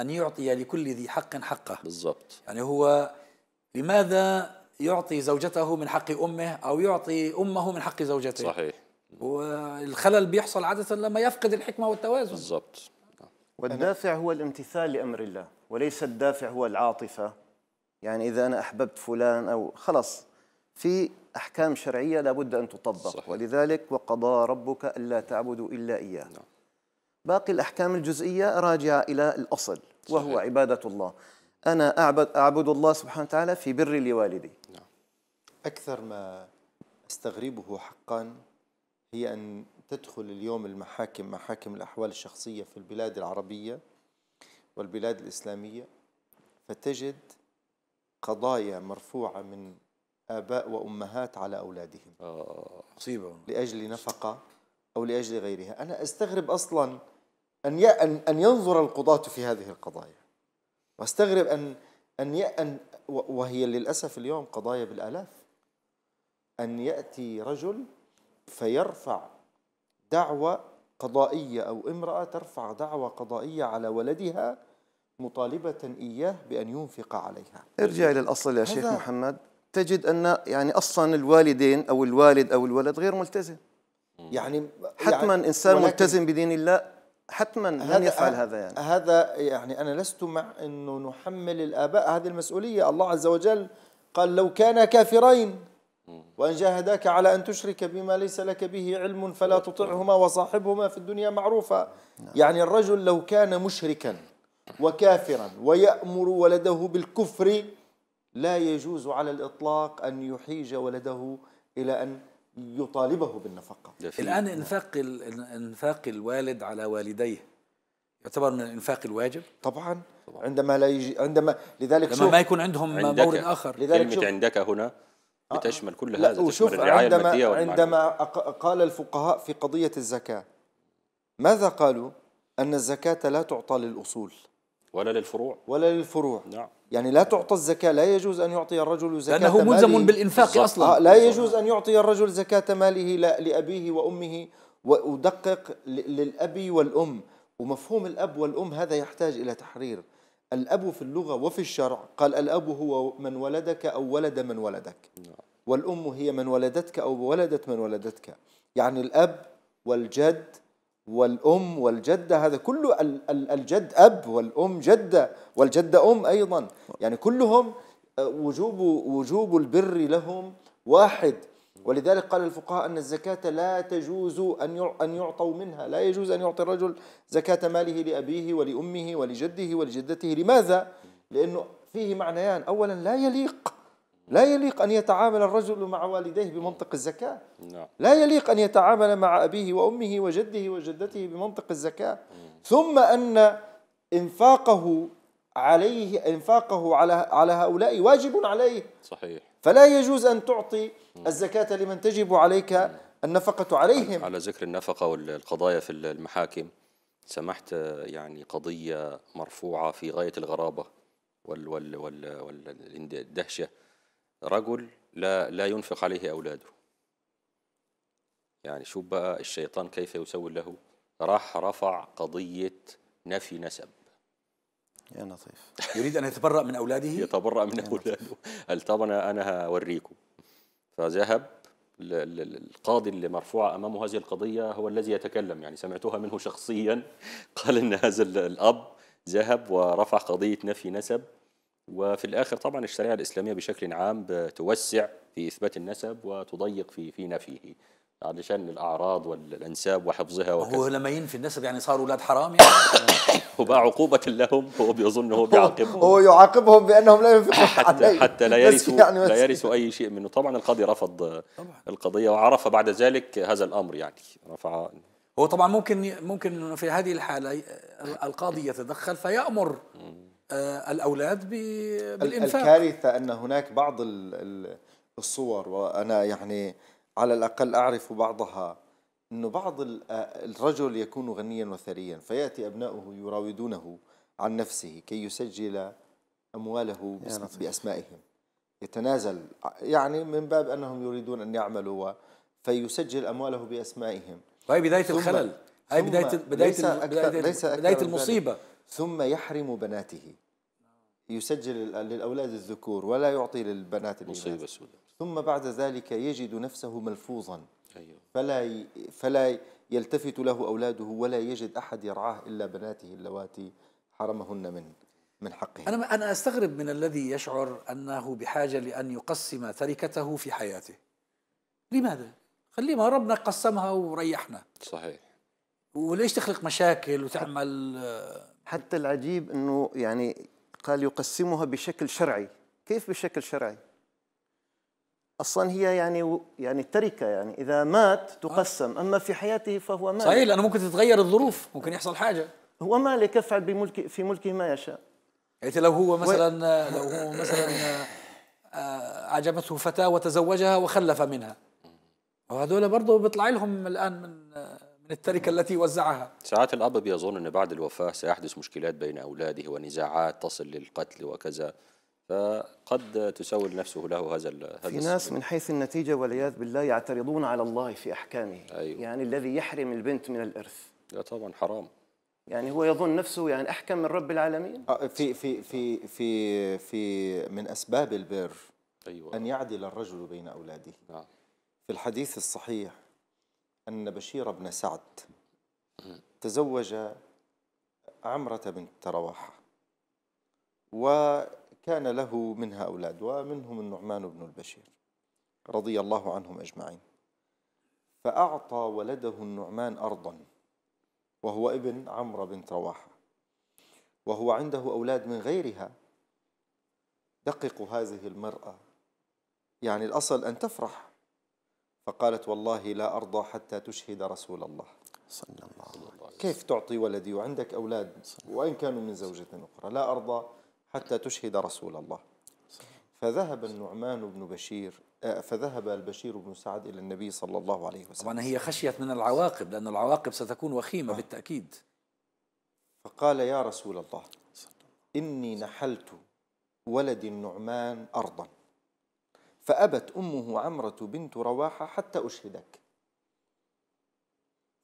ان يعطي لكل ذي حق حقه بالضبط يعني هو لماذا يعطي زوجته من حق امه او يعطي امه من حق زوجته صحيح والخلل بيحصل عاده لما يفقد الحكمه والتوازن بالضبط والدافع هو الامتثال لامر الله وليس الدافع هو العاطفه يعني اذا انا احببت فلان او خلص في أحكام شرعية لابد أن تطبق صحيح. ولذلك وقضى ربك ألا تعبدوا إلا إياه نعم. باقي الأحكام الجزئية راجعة إلى الأصل وهو صحيح. عبادة الله أنا أعبد, أعبد الله سبحانه وتعالى في بر لوالدي نعم. أكثر ما أستغربه حقا هي أن تدخل اليوم المحاكم محاكم الأحوال الشخصية في البلاد العربية والبلاد الإسلامية فتجد قضايا مرفوعة من آباء وأمهات على أولادهم آه. مصيبة لأجل نفقة أو لأجل غيرها أنا أستغرب أصلا أن أن ينظر القضاة في هذه القضايا واستغرب أن أن أن وهي للأسف اليوم قضايا بالآلاف أن يأتي رجل فيرفع دعوة قضائية أو امرأة ترفع دعوة قضائية على ولدها مطالبة إياه بأن ينفق عليها ارجع إلى الأصل يا شيخ محمد تجد ان يعني اصلا الوالدين او الوالد او الولد غير ملتزم يعني حتما يعني انسان ملتزم بدين الله حتما لن يفعل هذا يعني هذا يعني انا لست مع انه نحمل الاباء هذه المسؤوليه الله عز وجل قال لو كان كافرين وان جاهداك على ان تشرك بما ليس لك به علم فلا تطعهما وصاحبهما في الدنيا معروفا نعم. يعني الرجل لو كان مشركا وكافرا ويامر ولده بالكفر لا يجوز على الإطلاق أن يحيج ولده إلى أن يطالبه بالنفقة الآن نعم. إنفاق, إنفاق الوالد على والديه يعتبر من الإنفاق الواجب طبعا, عندما لا يجي عندما لذلك لما ما يكون عندهم عندك مورد آخر لذلك كلمة عندك هنا آه. بتشمل كل هذا تشمل الرعاية عندما المادية عندما قال الفقهاء في قضية الزكاة ماذا قالوا؟ أن الزكاة لا تعطى للأصول ولا للفروع ولا للفروع نعم يعني لا تعطى الزكاة لا يجوز أن يعطي الرجل زكاة لأنه ملزم بالإنفاق بالزبط. أصلا آه، لا يجوز أن يعطي الرجل زكاة ماله لأبيه وأمه ودقق للأب والأم ومفهوم الأب والأم هذا يحتاج إلى تحرير الأب في اللغة وفي الشرع قال الأب هو من ولدك أو ولد من ولدك نعم. والأم هي من ولدتك أو ولدت من ولدتك يعني الأب والجد والأم والجدة هذا كله الجد أب والأم جدة والجدة أم أيضا يعني كلهم آه، وجوب وجوب البر لهم واحد ولذلك قال الفقهاء أن الزكاة لا تجوز أن أن يعطوا منها لا يجوز أن يعطي الرجل زكاة ماله لأبيه ولأمه ولجده ولجدته لماذا؟ لأنه فيه معنيان أولا لا يليق لا يليق أن يتعامل الرجل مع والديه بمنطق الزكاة نعم. لا يليق أن يتعامل مع أبيه وأمه وجده وجدته بمنطق الزكاة ثم أن إنفاقه عليه إنفاقه على على هؤلاء واجب عليه صحيح فلا يجوز أن تعطي الزكاة لمن تجب عليك النفقة عليهم على ذكر النفقة والقضايا في المحاكم سمحت يعني قضية مرفوعة في غاية الغرابة والدهشة وال وال وال رجل لا لا ينفق عليه اولاده يعني شوف بقى الشيطان كيف يسول له راح رفع قضيه نفي نسب يا لطيف يريد ان يتبرأ من اولاده يتبرأ من اولاده قال طب انا انا هوريكم فذهب القاضي اللي مرفوعة أمامه هذه القضية هو الذي يتكلم يعني سمعتها منه شخصيا قال إن هذا الأب ذهب ورفع قضية نفي نسب وفي الاخر طبعا الشريعه الاسلاميه بشكل عام بتوسع في اثبات النسب وتضيق في في نفيه علشان الاعراض والانساب وحفظها وكذا هو لما ينفي النسب يعني صاروا اولاد حرام يعني وبقى عقوبه لهم هو بيظن هو بيعاقبهم هو يعاقبهم بانهم لا ينفقوا حتى حتى لا يرثوا يعني لا يرثوا اي شيء منه طبعا القاضي رفض طبعا. القضيه وعرف بعد ذلك هذا الامر يعني رفع هو طبعا ممكن ممكن في هذه الحاله القاضي يتدخل فيامر آه، الاولاد بالانفاق الكارثه ان هناك بعض الصور وانا يعني على الاقل اعرف بعضها انه بعض آه، الرجل يكون غنيا وثريا فياتي ابناؤه يراودونه عن نفسه كي يسجل امواله باسمائهم يتنازل يعني من باب انهم يريدون ان يعملوا فيسجل امواله باسمائهم وهي بدايه الخلل هاي بدايه بدايه ليس, بداية, بداية, بداية المصيبه ثم يحرم بناته يسجل للأولاد الذكور ولا يعطي للبنات مصيبة ثم بعد ذلك يجد نفسه ملفوظا أيوه. فلا فلا يلتفت له أولاده ولا يجد أحد يرعاه إلا بناته اللواتي حرمهن من من حقه أنا أنا أستغرب من الذي يشعر أنه بحاجة لأن يقسم تركته في حياته لماذا؟ ما ربنا قسمها وريحنا صحيح وليش تخلق مشاكل وتعمل آه، حتى العجيب أنه يعني قال يقسمها بشكل شرعي كيف بشكل شرعي؟ اصلا هي يعني يعني تركه يعني اذا مات تقسم اما في حياته فهو مالك صحيح لانه ممكن تتغير الظروف ممكن يحصل حاجه هو مالك يفعل بملك في ملكه ما يشاء يعني لو هو مثلا لو هو مثلا آه، اعجبته فتاه وتزوجها وخلف منها وهذول برضه بيطلع لهم الان من آه، للتركة التي وزعها ساعات الأب بيظن أن بعد الوفاة سيحدث مشكلات بين أولاده ونزاعات تصل للقتل وكذا فقد تسول نفسه له هذا في ناس من حيث النتيجة والعياذ بالله يعترضون على الله في أحكامه أيوه. يعني الذي يحرم البنت من الإرث لا طبعا حرام يعني هو يظن نفسه يعني أحكم من رب العالمين آه، في في في في في من أسباب البر أيوة. أن يعدل الرجل بين أولاده نعم. في الحديث الصحيح أن بشير بن سعد تزوج عمرة بنت رواحة وكان له منها أولاد ومنهم النعمان بن البشير رضي الله عنهم أجمعين فأعطى ولده النعمان أرضا وهو ابن عمرة بنت رواحة وهو عنده أولاد من غيرها دققوا هذه المرأة يعني الأصل أن تفرح فقالت والله لا أرضى حتى تشهد رسول الله صلى الله عليه وسلم كيف تعطي ولدي وعندك أولاد وإن كانوا من زوجة أخرى لا أرضى حتى تشهد رسول الله فذهب النعمان بن بشير آه، فذهب البشير بن سعد إلى النبي صلى الله عليه وسلم طبعا هي خشيت من العواقب لأن العواقب ستكون وخيمة آه. بالتأكيد فقال يا رسول الله إني نحلت ولدي النعمان أرضاً فأبت أمه عمرة بنت رواحة حتى أشهدك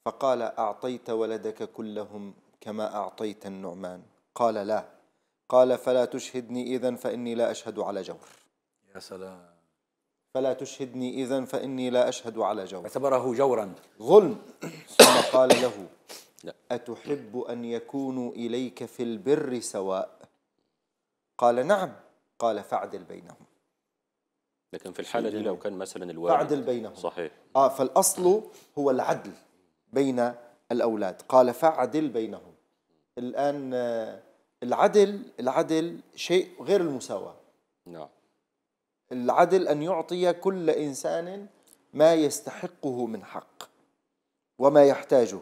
فقال أعطيت ولدك كلهم كما أعطيت النعمان قال لا قال فلا تشهدني إذا فإني لا أشهد على جور يا سلام فلا تشهدني إذا فإني لا أشهد على جور اعتبره جورا ظلم ثم قال له لا. أتحب أن يكونوا إليك في البر سواء قال نعم قال فعدل بينهم لكن في الحاله دي لو كان مثلا الوالد اعدل بينهم صحيح اه فالاصل هو العدل بين الاولاد قال فاعدل بينهم الان آه، العدل العدل شيء غير المساواه نعم العدل ان يعطي كل انسان ما يستحقه من حق وما يحتاجه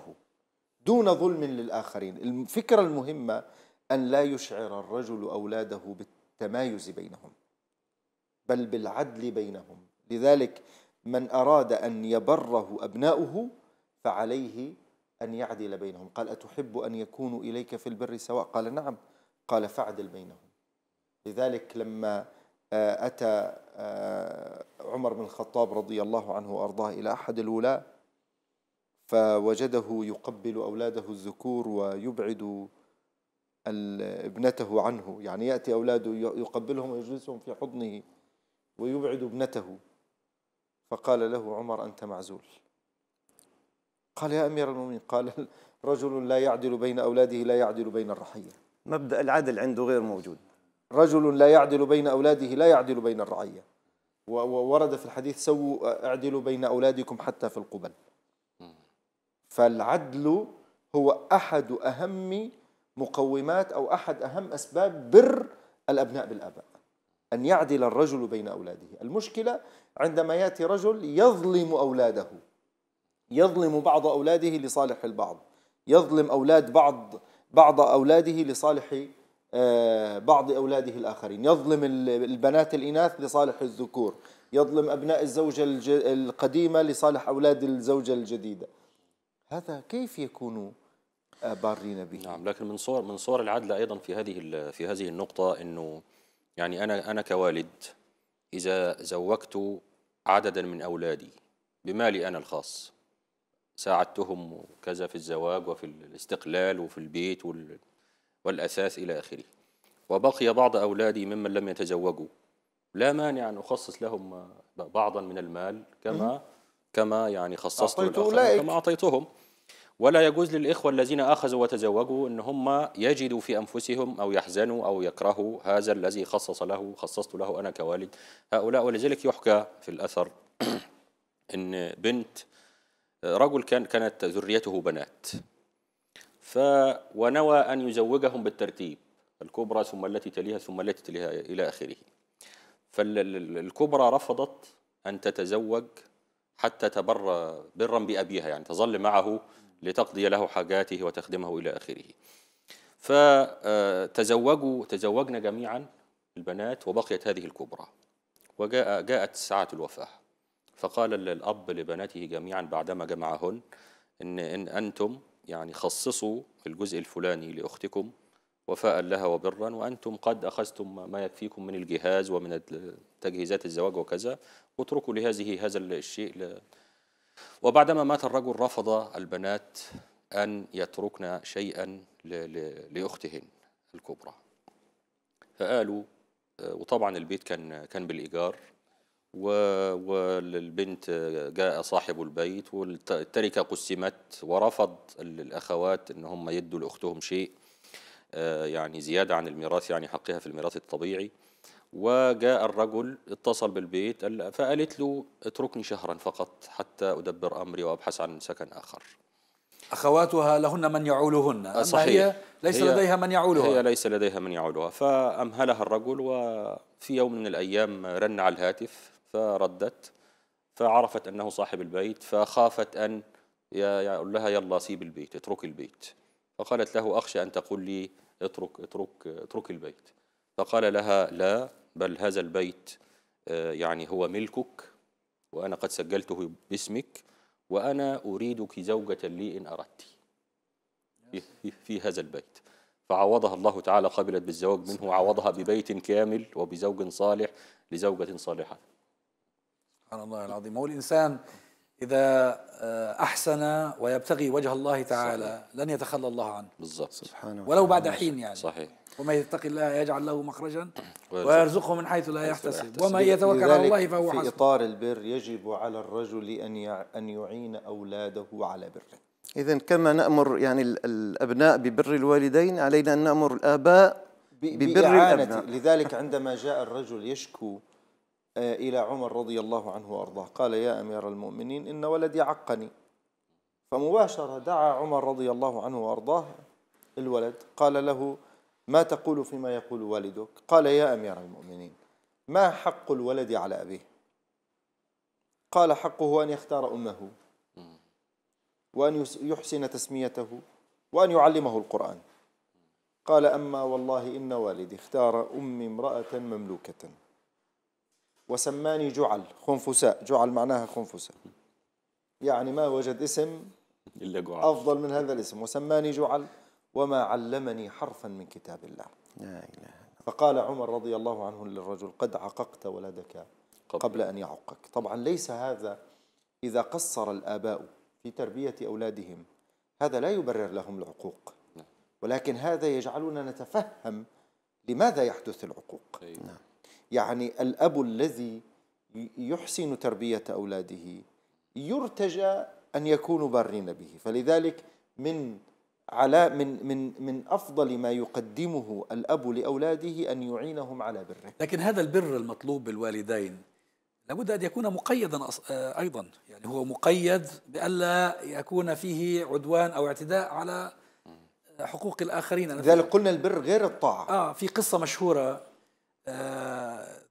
دون ظلم للاخرين الفكره المهمه ان لا يشعر الرجل اولاده بالتمايز بينهم بل بالعدل بينهم لذلك من أراد أن يبره أبناؤه فعليه أن يعدل بينهم قال أتحب أن يكونوا إليك في البر سواء قال نعم قال فاعدل بينهم لذلك لما آه، أتى آه، عمر بن الخطاب رضي الله عنه وأرضاه إلى أحد الولاة فوجده يقبل أولاده الذكور ويبعد ابنته عنه يعني يأتي أولاده يقبلهم ويجلسهم في حضنه ويبعد ابنته فقال له عمر أنت معزول قال يا أمير المؤمنين قال رجل لا يعدل بين أولاده لا يعدل بين الرعية مبدأ العدل عنده غير موجود رجل لا يعدل بين أولاده لا يعدل بين الرعية وورد في الحديث سووا اعدلوا بين أولادكم حتى في القبل فالعدل هو أحد أهم مقومات أو أحد أهم أسباب بر الأبناء بالآباء أن يعدل الرجل بين أولاده المشكلة عندما يأتي رجل يظلم أولاده يظلم بعض أولاده لصالح البعض يظلم أولاد بعض بعض أولاده لصالح آه، بعض أولاده الآخرين يظلم البنات الإناث لصالح الذكور يظلم أبناء الزوجة القديمة لصالح أولاد الزوجة الجديدة هذا كيف يكون بارين به نعم لكن من صور من صور العدل أيضا في هذه في هذه النقطة أنه يعني أنا أنا كوالد إذا زوجت عددا من أولادي بمالي أنا الخاص ساعدتهم وكذا في الزواج وفي الاستقلال وفي البيت والأثاث إلى آخره وبقي بعض أولادي ممن لم يتزوجوا لا مانع أن أخصص لهم بعضا من المال كما كما يعني خصصت الآخرين كما أعطيتهم ولا يجوز للإخوة الذين أخذوا وتزوجوا أن هم يجدوا في أنفسهم أو يحزنوا أو يكرهوا هذا الذي خصص له خصصت له أنا كوالد هؤلاء ولذلك يحكى في الأثر أن بنت رجل كان كانت ذريته بنات ف ونوى أن يزوجهم بالترتيب الكبرى ثم التي تليها ثم التي تليها إلى آخره فالكبرى رفضت أن تتزوج حتى تبر برا بأبيها يعني تظل معه لتقضي له حاجاته وتخدمه إلى آخره فتزوجوا تزوجنا جميعا البنات وبقيت هذه الكبرى وجاء جاءت ساعة الوفاة فقال الأب لبناته جميعا بعدما جمعهن إن, إن أنتم يعني خصصوا الجزء الفلاني لأختكم وفاء لها وبرا وأنتم قد أخذتم ما يكفيكم من الجهاز ومن تجهيزات الزواج وكذا واتركوا لهذه هذا الشيء وبعدما مات الرجل رفض البنات أن يتركن شيئا لأختهن الكبرى فقالوا آه، وطبعا البيت كان كان بالإيجار والبنت جاء صاحب البيت والتركة قسمت ورفض الأخوات أن هم يدوا لأختهم شيء آه، يعني زيادة عن الميراث يعني حقها في الميراث الطبيعي وجاء الرجل اتصل بالبيت فقالت له اتركني شهرا فقط حتى أدبر أمري وأبحث عن سكن آخر أخواتها لهن من يعولهن صحيح. هي ليس هي لديها من يعولها هي ليس لديها من يعولها فأمهلها الرجل وفي يوم من الأيام رن على الهاتف فردت فعرفت أنه صاحب البيت فخافت أن يقول لها يلا سيب البيت اتركي البيت فقالت له أخشى أن تقول لي اترك اترك اترك البيت فقال لها لا بل هذا البيت آه، يعني هو ملكك وأنا قد سجلته باسمك وأنا أريدك زوجة لي إن أردت في, هذا البيت فعوضها الله تعالى قبلت بالزواج منه وعوضها ببيت كامل وبزوج صالح لزوجة صالحة سبحان الله العظيم هو الإنسان إذا آه، أحسن ويبتغي وجه الله تعالى صحيح. لن يتخلى الله عنه بالضبط سبحانه ولو بعد حين يعني صحيح ومن يتقي الله يجعل له مخرجا ويرزقه من حيث لا يحتسب ومن يتوكل على الله فهو حسبه في إطار البر يجب على الرجل أن أن يعين أولاده على بره إذا كما نأمر يعني الأبناء ببر الوالدين علينا أن نأمر الآباء ببر الأبناء لذلك عندما جاء الرجل يشكو آه، إلى عمر رضي الله عنه وأرضاه قال يا أمير المؤمنين إن ولدي عقني فمباشرة دعا عمر رضي الله عنه وأرضاه الولد قال له ما تقول فيما يقول والدك قال يا أمير المؤمنين ما حق الولد على أبيه قال حقه أن يختار أمه وأن يحسن تسميته وأن يعلمه القرآن قال أما والله إن والدي اختار أمي امرأة مملوكة وسماني جعل خنفساء جعل معناها خنفساء يعني ما وجد اسم إلا جعل أفضل من هذا الاسم وسماني جعل وما علمني حرفا من كتاب الله لا إله فقال عمر رضي الله عنه للرجل قد عققت ولدك قبل أن يعقك طبعا ليس هذا إذا قصر الآباء في تربية أولادهم هذا لا يبرر لهم العقوق ولكن هذا يجعلنا نتفهم لماذا يحدث العقوق نعم يعني الأب الذي يحسن تربية أولاده يرتجى أن يكونوا بارين به فلذلك من على من من من افضل ما يقدمه الاب لاولاده ان يعينهم على بره. لكن هذا البر المطلوب بالوالدين لابد ان يكون مقيدا آه، ايضا، يعني هو مقيد بالا يكون فيه عدوان او اعتداء على حقوق الاخرين. لذلك قلنا البر غير الطاعه. اه في قصه مشهوره 呃。